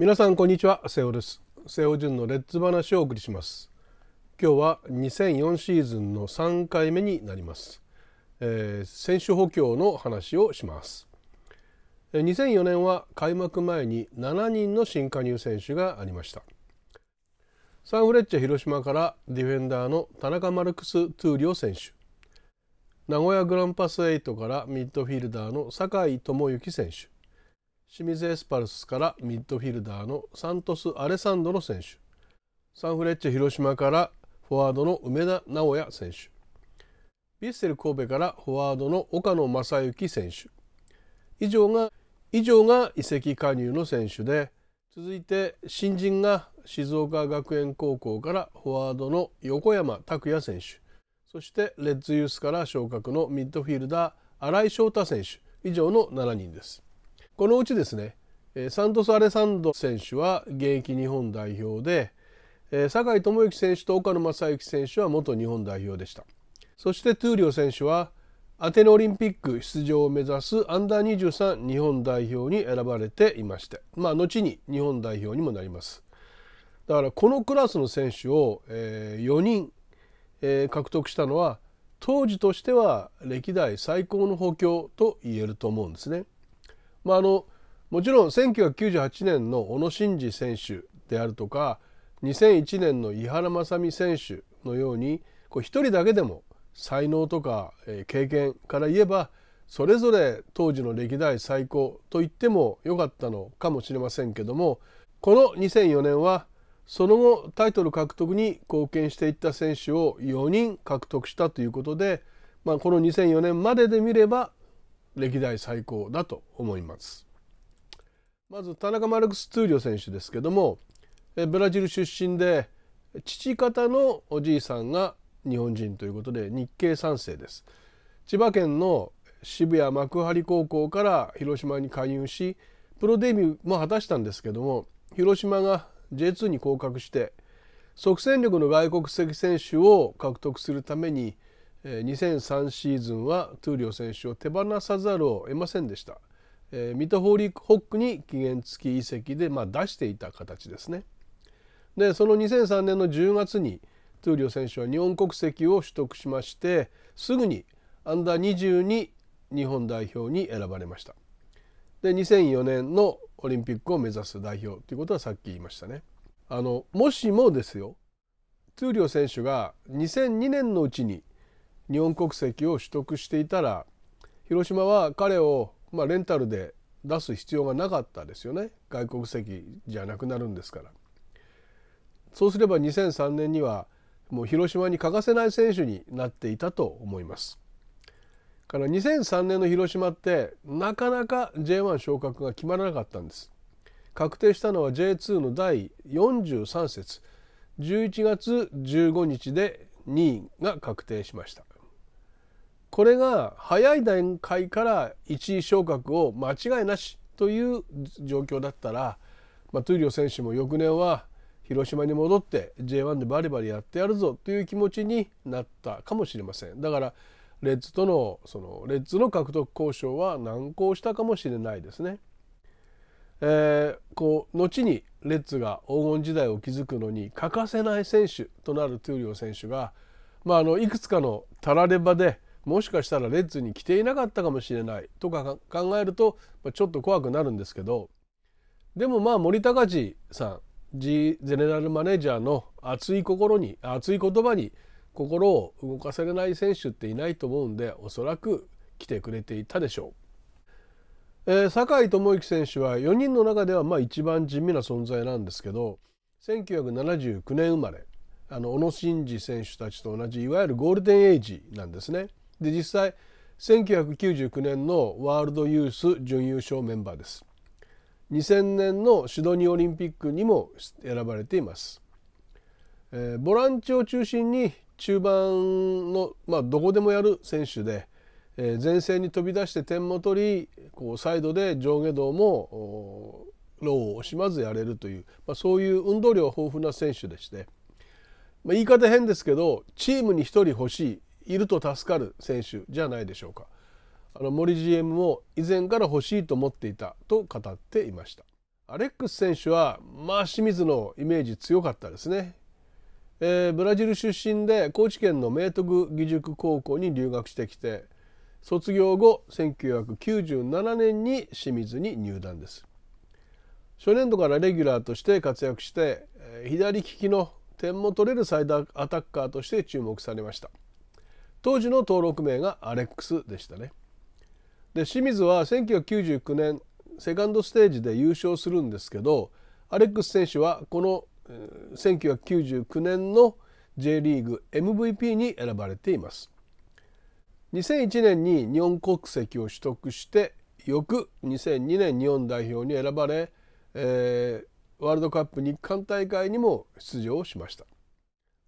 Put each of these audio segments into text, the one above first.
皆さんこんにちは瀬尾です瀬尾純のレッツ話をお送りします今日は2004シーズンの3回目になります、えー、選手補強の話をします2004年は開幕前に7人の新加入選手がありましたサンフレッチェ広島からディフェンダーの田中マルクス・トゥーリオ選手名古屋グランパス8からミッドフィルダーの酒井智之選手清水エスパルスからミッドフィルダーのサントス・アレサンドロ選手サンフレッチェ広島からフォワードの梅田直也選手ヴィッセル神戸からフォワードの岡野正幸選手以上が以上が移籍加入の選手で続いて新人が静岡学園高校からフォワードの横山拓也選手そしてレッズユースから昇格のミッドフィルダー新井翔太選手以上の7人です。このうちですねサントス・アレサンド選手は現役日本代表で酒井智之選手と岡野正幸選手は元日本代表でしたそしてトゥーリオ選手はアテネオリンピック出場を目指すアンダー23日本代表に選ばれていましてまあ後に日本代表にもなりますだからこのクラスの選手を4人獲得したのは当時としては歴代最高の補強と言えると思うんですね。まあ、あのもちろん1998年の小野伸二選手であるとか2001年の井原雅美選手のように一人だけでも才能とか、経験から言えばそれぞれ当時の歴代最高と言ってもよかったのかもしれませんけどもこの2004年はその後タイトル獲得に貢献していった選手を4人獲得したということで、まあ、この2004年までで見れば歴代最高だと思います。まず田中マルクスリョ選手ですけどもブラジル出身で父方のおじいさんが日本人ということで日系3世です。千葉県の渋谷幕張高校から広島に勧誘しプロデビューも果たしたんですけども広島が J2 に降格して即戦力の外国籍選手を獲得するために2003シーズンはトゥーリオ選手を手放さざるを得ませんでした。ミトホーリックホックに期限付き移籍で、まあ、出していた形ですね。でその2003年の10月にトゥーリオ選手は日本国籍を取得しましてすぐにアンダー22日本代表に選ばれました。で2004年のオリンピックを目指す代表ということはさっき言いましたね。あのもしもですよトゥーリオ選手が2002年のうちに日本国籍を取得していたら広島は彼を、まあ、レンタルで出す必要がなかったですよね外国籍じゃなくなるんですから。そうすれば2003年にはもう広島に欠かせない選手になっていたと思います。から2003年の広島ってなかなか J1 昇格が決まらなかったんです。確定したのは J2 の第43節11月15日で2位が確定しました。これが早い段階から1位昇格を間違いなしという状況だったら、まあ、トゥリオ選手も翌年は広島に戻って J1 でバリバリやってやるぞという気持ちになったかもしれませんだからレッズとのそのレッズの獲得交渉は難航したかもしれないですね。えー、こう後にレッズが黄金時代を築くのに欠かせない選手となるトゥーリオ選手が、まあ、あのいくつかのたらればでもしかしたらレッズに来ていなかったかもしれないとか考えると、ちょっと怖くなるんですけどでもまあ森高地さん G ゼネラルマネージャーの熱い心に熱い言葉に心を動かされない選手っていないと思うんでおそらく来てくれていたでしょう。えー、酒井智之選手は4人の中ではまあ一番地味な存在なんですけど1979年生まれあの小野伸二選手たちと同じいわゆるゴールデンエイジなんですね。で実際1999年のワールドユース準優勝メンバーです2000年のシドニーオリンピックにも選ばれています、えー、ボランチを中心に中盤の、まあ、どこでもやる選手で、えー、前線に飛び出して点も取りこうサイドで上下動もローを惜しまずやれるという、まあ、そういう運動量豊富な選手でして、まあ、言い方変ですけどチームに1人欲しいいると助かる選手じゃないでしょうかあの森 GM も以前から欲しいと思っていたと語っていましたアレックス選手はまあ清水のイメージ強かったですね、えー、ブラジル出身で高知県の明徳義塾高校に留学してきて卒業後1997年に清水に入団です初年度からレギュラーとして活躍して左利きの点も取れるサイダーアタッカーとして注目されました当時の登録名がアレックスでしたねで清水は1999年セカンドステージで優勝するんですけどアレックス選手はこの1999年の J リーグ MVP に選ばれています2001年に日本国籍を取得して翌2002年日本代表に選ばれ、えー、ワールドカップ日韓大会にも出場しました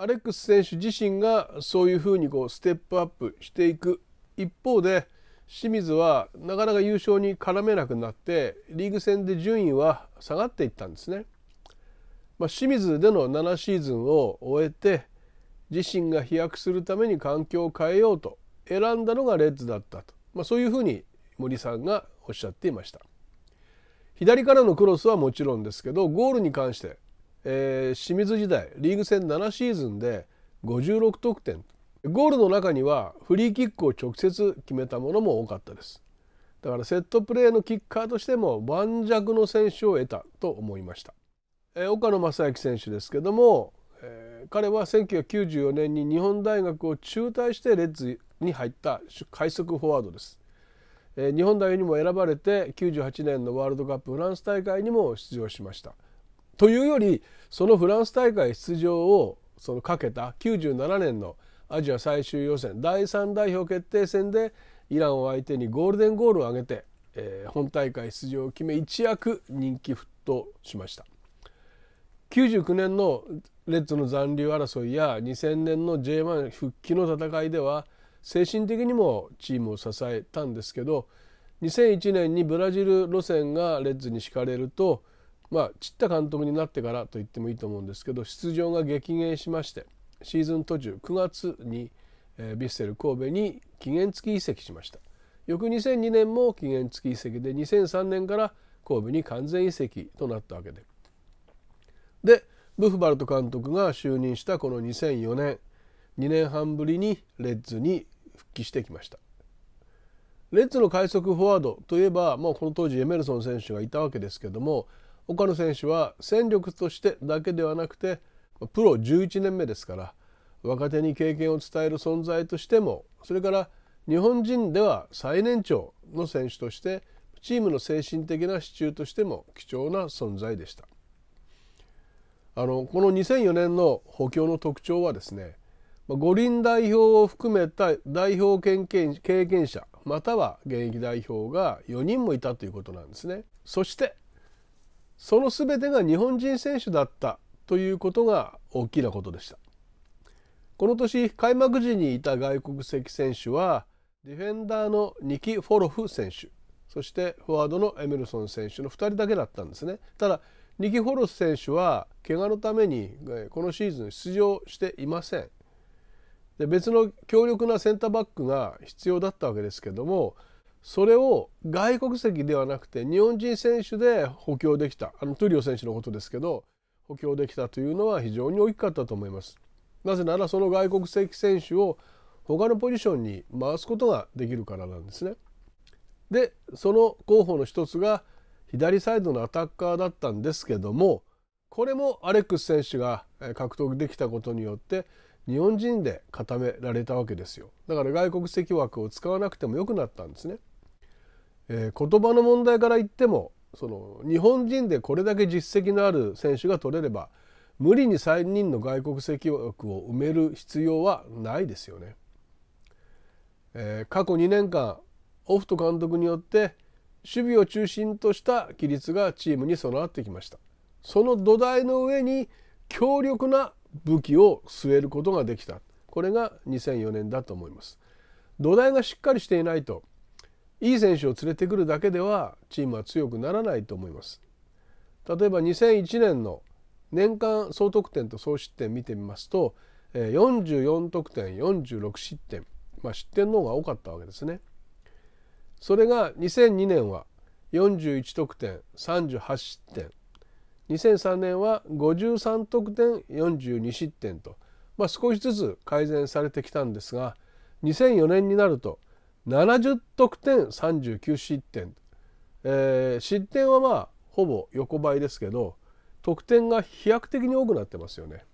アレックス選手自身がそういうふうにこうステップアップしていく一方で清水はなかなか優勝に絡めなくなってリーグ戦で順位は下がっていったんですね。まあ、清水での7シーズンを終えて自身が飛躍するために環境を変えようと選んだのがレッズだったと、まあ、そういうふうに森さんがおっしゃっていました左からのクロスはもちろんですけどゴールに関してえー、清水時代リーグ戦7シーズンで56得点ゴールの中にはフリーキックを直接決めたものも多かったですだからセットプレーのキッカーとしても盤石の選手を得たと思いました、えー、岡野正幸選手ですけども、えー、彼は1994年に日本大学を中退してレッズに入った快速フォワードです、えー、日本代表にも選ばれて98年のワールドカップフランス大会にも出場しましたというよりそのフランス大会出場をそのかけた97年のアジア最終予選第3代表決定戦でイランを相手にゴールデンゴールを挙げて、えー、本大会出場を決め一躍人気沸騰しました99年のレッズの残留争いや2000年の J1 復帰の戦いでは精神的にもチームを支えたんですけど2001年にブラジル路線がレッズに敷かれるとまあ散った監督になってからと言ってもいいと思うんですけど出場が激減しましてシーズン途中9月に、えー、ヴィッセル神戸に期限付き移籍しました翌2002年も期限付き移籍で2003年から神戸に完全移籍となったわけででブフバルト監督が就任したこの2004年2年半ぶりにレッズに復帰してきましたレッズの快速フォワードといえばもうこの当時エメルソン選手がいたわけですけども岡野選手は戦力としてだけではなくてプロ11年目ですから若手に経験を伝える存在としてもそれから日本人では最年長の選手としてチームの精神的な支柱としても貴重な存在でしたあのこの2004年の補強の特徴はですね五輪代表を含めた代表経験経験者または現役代表が4人もいたということなんですねそしてその全てが日本人選手だったということが大きなことでしたこの年開幕時にいた外国籍選手はディフェンダーのニキ・フォロフ選手そしてフォワードのエメルソン選手の2人だけだったんですねただニキ・フォロス選手は怪我のためにこのシーズン出場していませんで別の強力なセンターバックが必要だったわけですけどもそれを外国籍ではなくて日本人選手で補強できたあのトゥリオ選手のことですけど補強できたというのは非常に大きかったと思います。なぜならその外国籍選手を他のポジションに回すことができるからなんですね。でその候補の一つが左サイドのアタッカーだったんですけどもこれもアレックス選手が獲得できたことによって日本人で固められたわけですよだから外国籍枠を使わなくてもよくなったんですねえー、言葉の問題から言ってもその日本人でこれだけ実績のある選手が取れれば無理に3人の外国籍枠を埋める必要はないですよね。えー、過去2年間オフト監督によって守備を中心とした規律がチームに備わってきましたその土台の上に強力な武器を据えることができたこれが2004年だと思います土台がしっかりしていないといい選手を連れてくるだけではチームは強くならないと思います例えば2001年の年間総得点と総失点見てみますと44得点46失点、まあ、失点の方が多かったわけですねそれが2002年は41得点38失点2003年は53得点42失点と、まあ、少しずつ改善されてきたんですが2004年になると70得点39失点、えー、失点はまあほぼ横ばいですけど得点が飛躍的に多くなってますよね。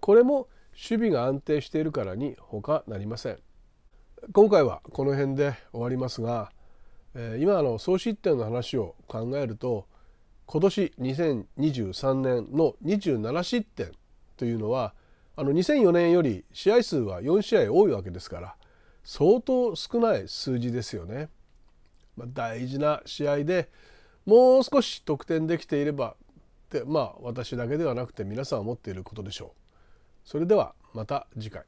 これも守備が安定しているからに他なりません。今回はこの辺で終わりますが、えー、今の総失点の話を考えると今年2023年の27失点というのはあの2004年より試合数は4試合多いわけですから相当少ない数字ですよね。まあ、大事な試合でもう少し得点できていればってまあ私だけではなくて皆さん思っていることでしょう。それではまた次回。